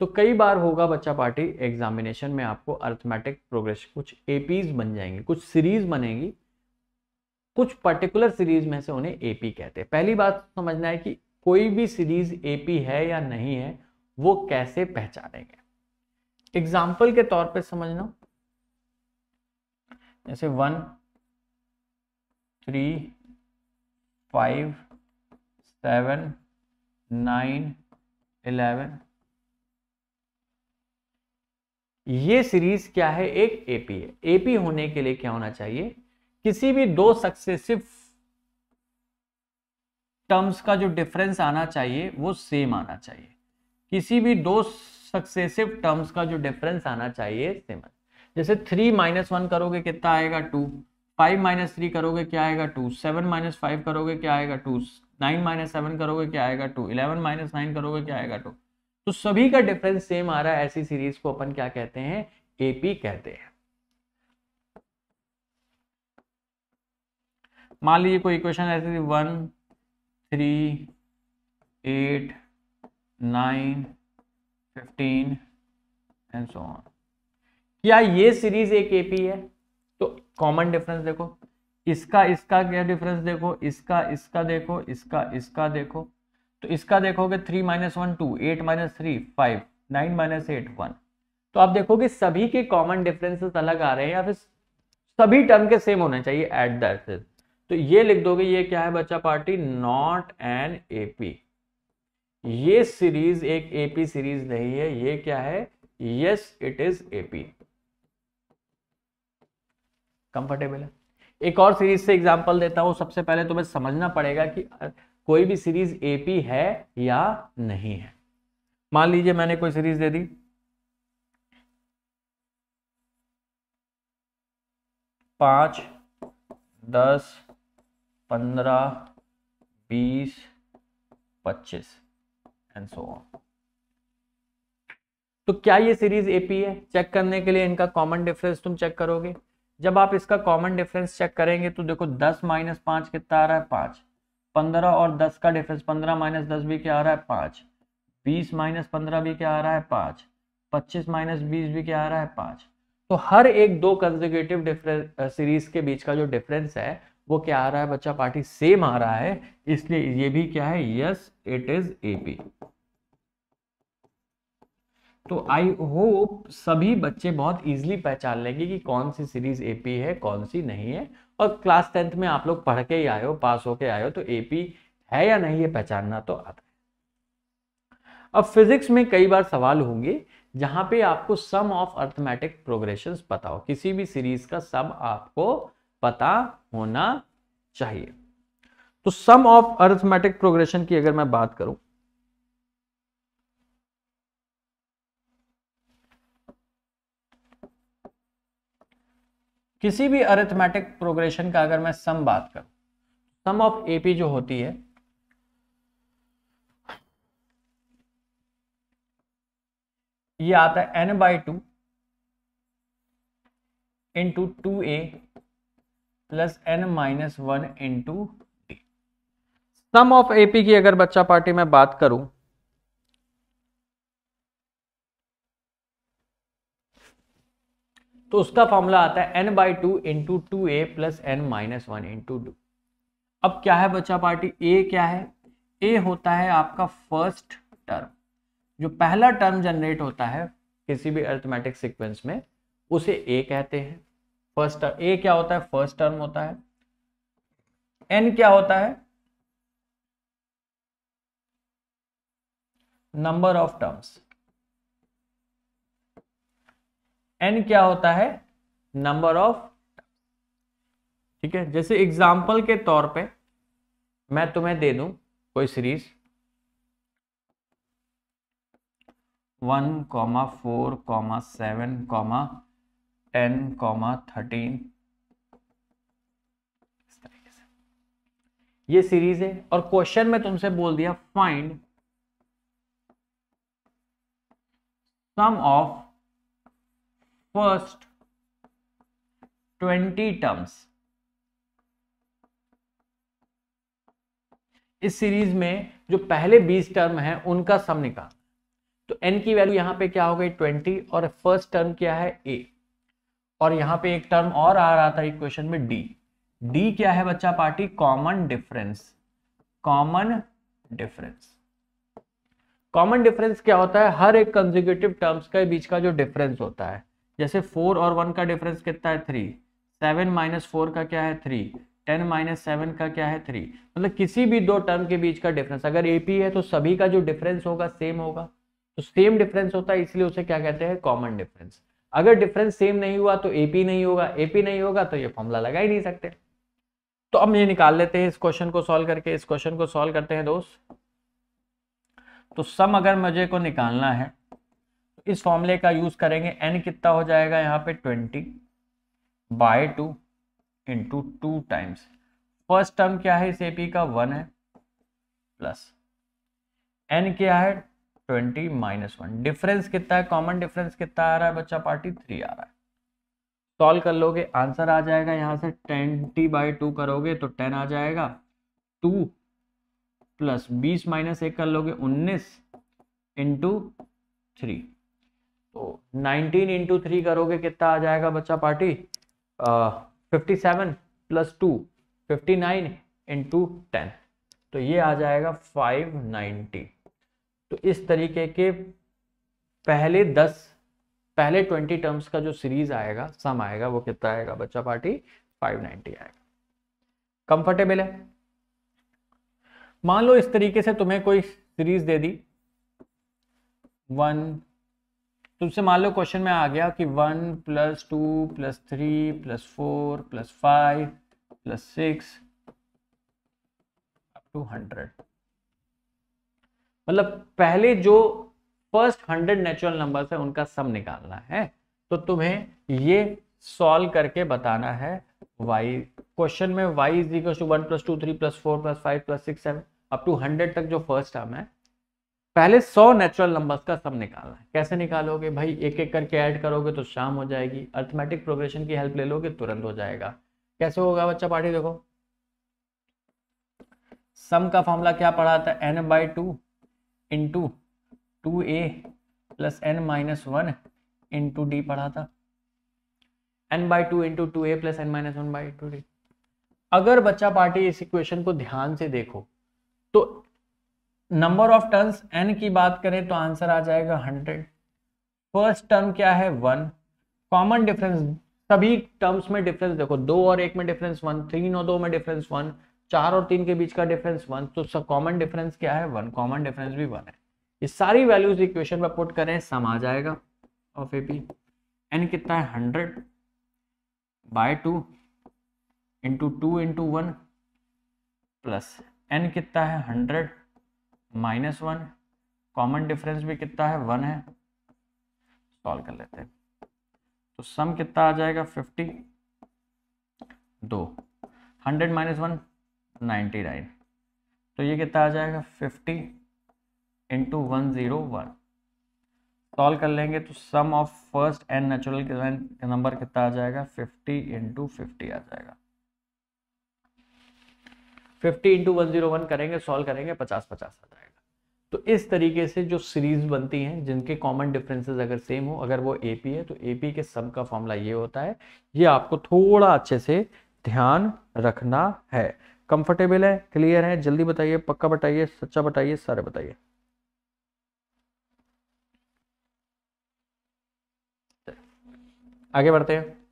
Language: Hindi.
तो कई बार होगा बच्चा पार्टी एग्जामिनेशन में आपको अर्थमेटिक प्रोग्रेस कुछ एपीज बन जाएंगे कुछ सीरीज बनेगी कुछ पर्टिकुलर सीरीज में से उन्हें एपी कहते हैं पहली बात समझना है कि कोई भी सीरीज एपी है या नहीं है वो कैसे पहचानेंगे एग्जाम्पल के तौर पर समझना जैसे one three five seven nine eleven ये सीरीज क्या है एक एपी है एपी होने के लिए क्या होना चाहिए किसी भी दो सक्सेसिव टर्म्स का जो डिफरेंस आना चाहिए वो सेम आना चाहिए किसी भी दो सक्सेसिव टर्म्स का जो डिफरेंस आना चाहिए सेम जैसे थ्री माइनस वन करोगे कितना आएगा टू फाइव माइनस थ्री करोगे क्या आएगा टू सेवन माइनस फाइव करोगे क्या आएगा टू नाइन माइनस सेवन करोगे क्या आएगा टू इलेवन माइनस नाइन करोगे क्या आएगा टू तो सभी का डिफरेंस सेम आ रहा है ऐसी सीरीज को अपन क्या कहते हैं एपी कहते हैं मान लीजिए कोई इक्वेशन ऐसी थी one three eight nine fifteen and so on क्या ये सीरीज एक एपी है तो कॉमन डिफरेंस देखो इसका इसका क्या डिफरेंस देखो इसका इसका देखो इसका इसका देखो तो इसका देखोगे three minus one two eight minus three five nine minus eight one तो आप देखोगे सभी के कॉमन डिफरेंसेस अलग आ रहे हैं या फिर सभी टर्म के सेम होने चाहिए एट द दैट तो ये लिख दोगे ये क्या है बच्चा पार्टी नॉट एन एपी ये सीरीज एक एपी सीरीज नहीं है ये क्या है yes it is AP comfortable है एक और सीरीज से एग्जांपल देता हूं सबसे पहले तुम्हें समझना पड़ेगा कि कोई भी सीरीज एपी है या नहीं है मान लीजिए मैंने कोई सीरीज दे दी पांच दस पंद्रह बीस पच्चीस एंड सो ऑन तो क्या ये सीरीज एपी है चेक करने के लिए इनका कॉमन डिफरेंस तुम चेक करोगे जब आप इसका कॉमन डिफरेंस चेक करेंगे तो देखो दस माइनस पांच कितना आ रहा है पांच पंद्रह और दस का डिफरेंस पंद्रह माइनस दस भी क्या आ रहा है पांच बीस माइनस पंद्रह भी क्या आ रहा है पांच पच्चीस माइनस बीस भी क्या आ रहा है पांच तो हर एक दो कंजर्गेटिव डिफरेंस सीरीज के बीच का जो डिफरेंस है वो क्या आ रहा है बच्चा पार्टी सेम आ रहा है इसलिए ये भी क्या है यस इट इज एपी तो आई होप सभी बच्चे बहुत इजिली पहचान लेंगे कि कौन सी सीरीज एपी है कौन सी नहीं है और क्लास टेंथ में आप लोग पढ़ के ही आए हो पास होके आए हो तो एपी है या नहीं ये पहचानना तो आता है अब फिजिक्स में कई बार सवाल होंगे जहां पे आपको सम ऑफ अर्थमेटिक प्रोग्रेशन पता हो किसी भी सीरीज का सम आपको पता होना चाहिए तो सम ऑफ अर्थमेटिक प्रोग्रेशन की अगर मैं बात करूं किसी भी अरिथमेटिक प्रोग्रेशन का अगर मैं सम बात करूं सम ऑफ एपी जो होती है ये आता है n by two into two a plus n minus one into d sum of AP की अगर बच्चा पार्टी में बात करूं तो उसका फॉर्मूला आता है n by two into two a plus n minus one into two अब क्या है बच्चा पार्टी ए क्या है ए होता है आपका फर्स्ट टर्म जो पहला टर्म जनरेट होता है किसी भी अर्थमेटिक सीक्वेंस में उसे ए कहते हैं फर्स्ट टर्म ए क्या होता है फर्स्ट टर्म होता है एन क्या होता है नंबर ऑफ टर्म्स एन क्या होता है नंबर ऑफ ठीक है जैसे एग्जाम्पल के तौर पे मैं तुम्हें दे दूं कोई series one comma four comma seven comma ten comma thirteen से ये सीरीज है और क्वेश्चन में तुमसे बोल दिया find sum of first 20 terms इस सीरीज में जो पहले 20 टर्म है उनका सम निकाल तो n की वैल्यू यहां पे क्या हो गई 20 और फर्स्ट टर्म क्या है a और यहां पे एक टर्म और आ रहा था इक्वेशन में d d क्या है बच्चा party common difference common difference common difference क्या होता है हर एक कंजिक्यूटिव टर्म्स के बीच का जो डिफरेंस होता है जैसे फोर और वन का डिफरेंस कितना है थ्री सेवन माइनस फोर का क्या है थ्री टेन माइनस सेवन का क्या है थ्री मतलब किसी भी दो टर्म के बीच का डिफरेंस अगर एपी है तो सभी का जो डिफरेंस होगा सेम होगा तो सेम डिफरेंस होता है इसलिए उसे क्या कहते हैं कॉमन डिफरेंस अगर डिफरेंस सेम नहीं हुआ तो एपी नहीं होगा एपी नहीं होगा तो ये फॉर्मूला लगा ही नहीं सकते तो अब ये निकाल लेते हैं इस क्वेश्चन को सॉल्व करके इस क्वेश्चन को सॉल्व करते हैं दोस्त तो सम अगर मुझे को निकालना है इस फॉर्मूले का यूज करेंगे एन कितना हो जाएगा यहाँ पे twenty by two into two times first term क्या है इस एपी का वन है प्लस एन क्या है ट्वेंटी माइनस वन डिफरेंस कितना है कॉमन डिफरेंस कितना आ रहा है बच्चा पार्टी थ्री आ रहा है सॉल्व कर लोगे आंसर आ जाएगा यहाँ से ट्वेंटी बाई टू करोगे तो टेन आ जाएगा टू प्लस बीस माइनस एक कर लोगे उन्नीस इंटू थ्री तो नाइनटीन इंटू थ्री करोगे कितना आ जाएगा बच्चा party fifty seven plus two fifty nine into ten तो ये आ जाएगा फाइव नाइन्टी तो इस तरीके के पहले दस पहले ट्वेंटी टर्म्स का जो सीरीज आएगा सम आएगा वो कितना आएगा बच्चा पार्टी फाइव नाइन्टी आएगा कंफर्टेबल है मान लो इस तरीके से तुम्हें कोई सीरीज दे दी वन तुमसे मान लो क्वेश्चन में आ गया कि one plus two plus three plus four plus five plus six two hundred मतलब पहले जो फर्स्ट हंड्रेड नेचुरल नंबर्स है उनका सम निकालना है तो तुम्हें ये सॉल्व करके बताना है वाई क्वेश्चन में Y is equal to one plus two three plus four plus five plus six seven up to hundred तक जो फर्स्ट टर्म है पहले 100 नेचुरल नंबर्स का सब निकालना है कैसे निकालोगे भाई एक एक करके ऐड करोगे तो शाम हो जाएगी अर्थमेटिक प्रोग्रेशन की हेल्प ले लोगे तुरंत हो जाएगा कैसे होगा बच्चा पार्टी देखो सम का फॉर्मूला क्या पढ़ा था n by two in two two a plus n minus one in two d पढ़ा था n by two into two a plus n minus one by two d अगर बच्चा पार्टी इस इक्वेशन को ध्यान से देखो तो नंबर ऑफ टर्न्स एन की बात करें तो आंसर आ जाएगा हंड्रेड फर्स्ट टर्म क्या है वन कॉमन डिफरेंस सभी टर्म्स में डिफरेंस देखो दो और एक में डिफरेंस वन तीन और दो में डिफरेंस वन चार और तीन के बीच का डिफरेंस वन तो सब कॉमन डिफरेंस क्या है वन कॉमन डिफरेंस भी वन है ये सारी वैल्यूज इक्वेशन में पुट करें सम आ जाएगा ऑफ ए पी एन कितना है hundred by two into two into one plus n कितना है hundred minus one common difference भी कितना है वन है सॉल्व कर लेते हैं तो सम कितना आ जाएगा फिफ्टी दो hundred minus one ninety nine तो ये कितना आ जाएगा fifty into one zero one solve कर लेंगे तो sum of first n natural number कितना आ जाएगा फिफ्टी इंटू फिफ्टी आ जाएगा fifty into one zero one करेंगे सॉल्व करेंगे पचास पचास आ जाएगा तो इस तरीके से जो सीरीज बनती हैं जिनके कॉमन डिफरेंसेस अगर सेम हो अगर वो ए है तो ए के सब का फॉर्मूला ये होता है ये आपको थोड़ा अच्छे से ध्यान रखना है कंफर्टेबल है क्लियर है जल्दी बताइए पक्का बताइए सच्चा बताइए सारे बताइए आगे बढ़ते हैं